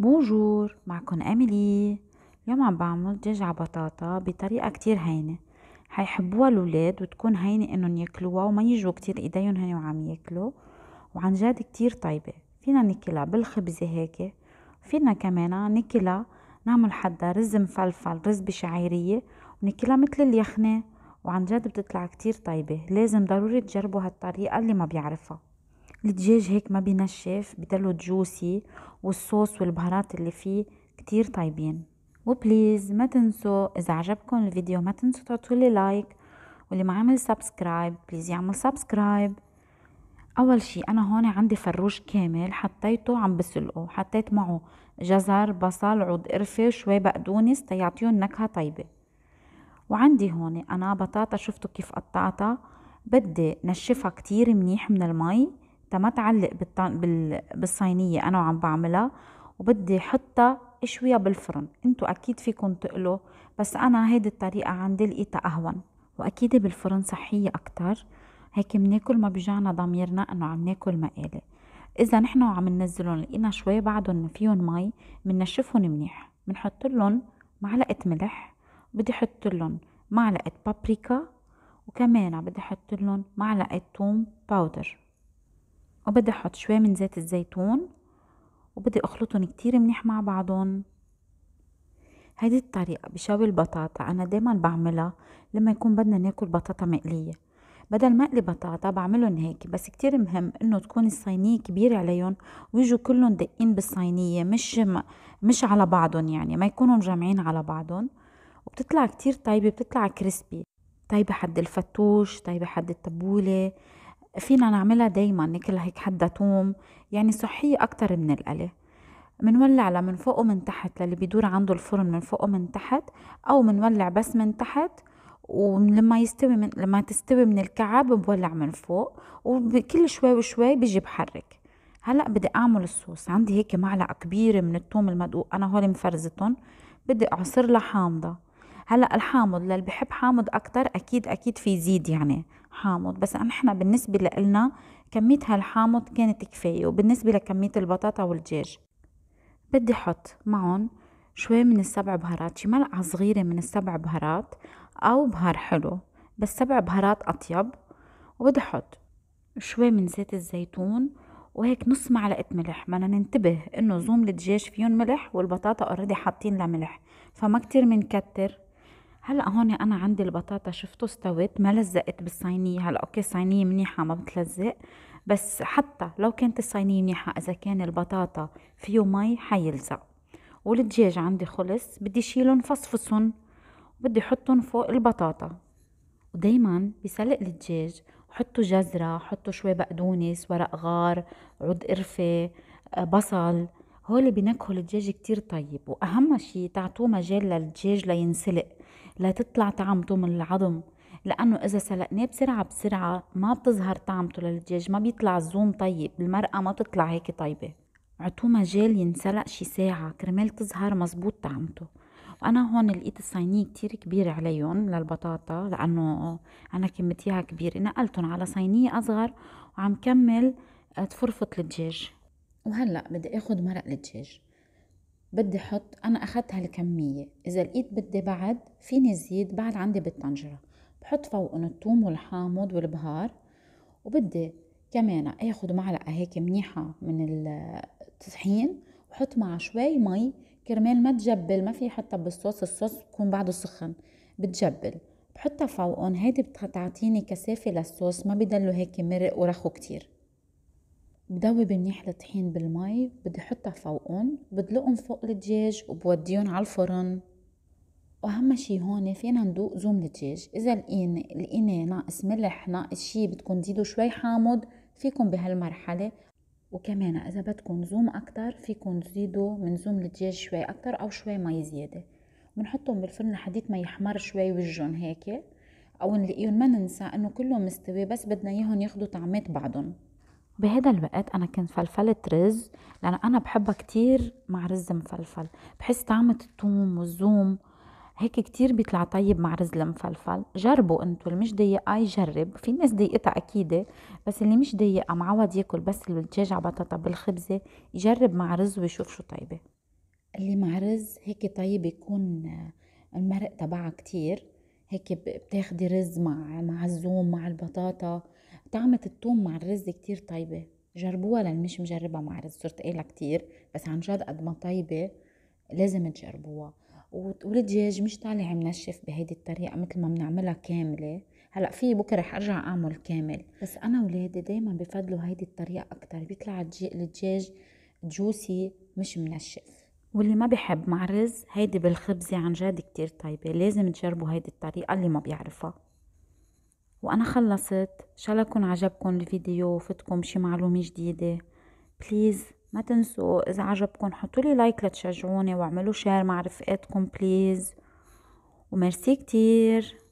بونجور معكن أميلي اليوم عم بعمل دجاج على بطاطا بطريقة كتير هينة حيحبوها الولاد وتكون هينة انهم ياكلوها وما يجوا كتير ايديهم هني وعم ياكلوا وعن جد كتير طيبة فينا نكلها بالخبزة هيك فينا كمان نكلها نعمل حدا رز مفلفل رز بشعيرية ونكلها مثل اليخنة وعن جد بتطلع كتير طيبة لازم ضروري تجربوا هالطريقة اللي ما بيعرفها الدجاج هيك ما بينشف بضلو جوسي والصوص والبهارات اللي فيه كتير طيبين وبليز ما تنسوا اذا عجبكم الفيديو ما تنسوا تعطولي لايك واللي ما عمل سبسكرايب بليز يعمل سبسكرايب اول شي انا هون عندي فروش كامل حطيته عم بسلقه حطيت معه جزر بصل عود قرفة شوي بقدونس تيعطيهم نكهة طيبة وعندي هون انا بطاطا شفتوا كيف قطعتها بدي نشفها كتير منيح من المي تا ما تعلق بالطن... بالصينية أنا وعم بعملها وبدي حطها اشويها بالفرن انتو أكيد فيكم تقلوا بس أنا هيدي الطريقة عندي لقيتها أهون وأكيد بالفرن صحية أكتر هيك بناكل ما بيجعنا ضميرنا انه عم ناكل مقالي اذا نحن وعم ننزلهم لقينا شوي بعدهم فيهم مي بنشفهم منيح بنحط لهم معلقه ملح بدي احط لهم معلقه بابريكا وكمان بدي احط لهم معلقه توم باودر وبدي احط شوية من زيت الزيتون وبدي اخلطهم كتير منيح مع بعضهم هيدي الطريقة بشوي البطاطا أنا دايما بعملها لما يكون بدنا ناكل بطاطا مقلية بدل ما اقلي بطاطا بعملهم هيك بس كتير مهم انه تكون الصينية كبيرة عليهم ويجوا كلهم دقين بالصينية مش م... مش على بعضهم يعني ما يكونوا مجمعين على بعضهم وبتطلع كتير طيبة بتطلع كريسبي طيبة حد الفتوش طيبة حد التبولة فينا نعملها دايما ناكل هيك حدا توم يعني صحية أكتر من القلي منولع من فوق ومن تحت للي بيدور عنده الفرن من فوق ومن تحت أو منولع بس من تحت ولما يستوي من لما تستوي من الكعب بولع من فوق وكل شوي وشوي بيجي بحرك هلا بدي اعمل الصوص عندي هيك معلقه كبيره من الثوم المدقوق انا هول مفرزتهم بدي اعصر لها حامضه هلا الحامض للي بحب حامض اكثر اكيد اكيد في زيد يعني حامض بس احنا بالنسبة لنا كمية هالحامض كانت كفاية وبالنسبة لكمية البطاطا والدجاج بدي حط معهم شوي من السبع بهارات شي ملعقة صغيرة من السبع بهارات أو بهار حلو بس سبع بهارات أطيب وبدي حط شوي من زيت الزيتون وهيك نص معلقة ملح بدنا ننتبه انه زوم الدجاج فيهم ملح والبطاطا اوريدي حاطين لها ملح فما كتير منكتر هلا هون انا عندي البطاطا شفتوا استوت ما لزقت بالصينيه هلا اوكي الصينيه منيحه ما بتلزق بس حتى لو كانت الصينيه منيحه اذا كان البطاطا فيه مي حيلزق والدجاج عندي خلص بدي شيلهم فصفصهم وبدي احطهم فوق البطاطا ودايما بسلق الدجاج حطوا جزرة حطوا شوي بقدونس ورق غار عود قرفة آه، بصل هول بنكهوا الدجاج كتير طيب وأهم شي تعطوه مجال للدجاج لينسلق لتطلع طعمته من العظم لانه اذا سلقناه بسرعه بسرعه ما بتظهر طعمته للدجاج ما بيطلع الزوم طيب المرأة ما بتطلع هيك طيبه عطوه مجال ينسلق شي ساعة كرمال تظهر مزبوط طعمته وأنا هون لقيت الصينية كتير كبيرة عليهم للبطاطا لأنه أنا كمتيها كبيرة نقلتهم على صينية أصغر وعم كمل آه، تفرفط الدجاج وهلأ بدي أخد مرق الدجاج بدي احط انا اخذت هالكمية اذا لقيت بدي بعد فيني زيد بعد عندي بالطنجرة بحط فوقهم الثوم والحامض والبهار وبدي كمان اخد معلقة هيك منيحة من الطحين وحط معها شوي مي كرمال ما تجبل ما في حتى بالصوص الصوص بكون بعده سخن بتجبل بحطها فوقهم هيدي بتعطيني كثافة للصوص ما بيضلوا هيك مرق ورخو كتير بدوب منيح الطحين بالمي بدي حطها فوقهم بدلقهم فوق الدجاج وبوديهم على الفرن واهم شي هون فينا ندوق زوم الدجاج اذا لقين لقينا ناقص ملح ناقص شي بدكم تزيدوا شوي حامض فيكم بهالمرحله وكمان اذا بدكم زوم اكتر فيكم تزيدوا من زوم الدجاج شوي اكتر او شوي مي زياده بنحطهم بالفرن لحديت ما يحمر شوي وجهن هيك او نلاقيهم ما ننسى انه كلهم مستوي بس بدنا اياهم ياخدوا طعمات بعضهم بهذا الوقت انا كنت فلفلت رز لانه انا بحبها كتير مع رز مفلفل بحس طعمة الثوم والزوم هيك كتير بيطلع طيب مع رز المفلفل جربوا انتو اللي مش ضيقة يجرب في ناس ضيقتها اكيدة بس اللي مش ضيقة معود ياكل بس الدجاج على بطاطا بالخبزة يجرب مع رز ويشوف شو طيبة اللي مع رز هيك طيب يكون المرق تبعها كتير هيك بتاخدي رز مع مع الزوم مع البطاطا طعمة التوم مع الرز كتير طيبة جربوها للي مش مجربها مع الرز صرت قيلة كتير بس عن جد قد ما طيبة لازم تجربوها والدجاج مش طالع منشف بهيدي الطريقة مثل ما بنعملها كاملة هلا في بكره رح ارجع اعمل كامل بس انا ولادي دايما بفضلوا هيدي الطريقة اكتر بيطلع الدجاج جوسي مش منشف واللي ما بحب مع الرز هيدي بالخبزة عن جد كتير طيبة لازم تجربوا هيدي الطريقة اللي ما بيعرفها وأنا خلصت ان شاء الله يكون عجبكم الفيديو وفتكم شي معلومة جديدة بليز ما تنسوا إذا عجبكم حطولي لايك لتشجعوني واعملوا شير مع رفقاتكم بليز وميرسي كتير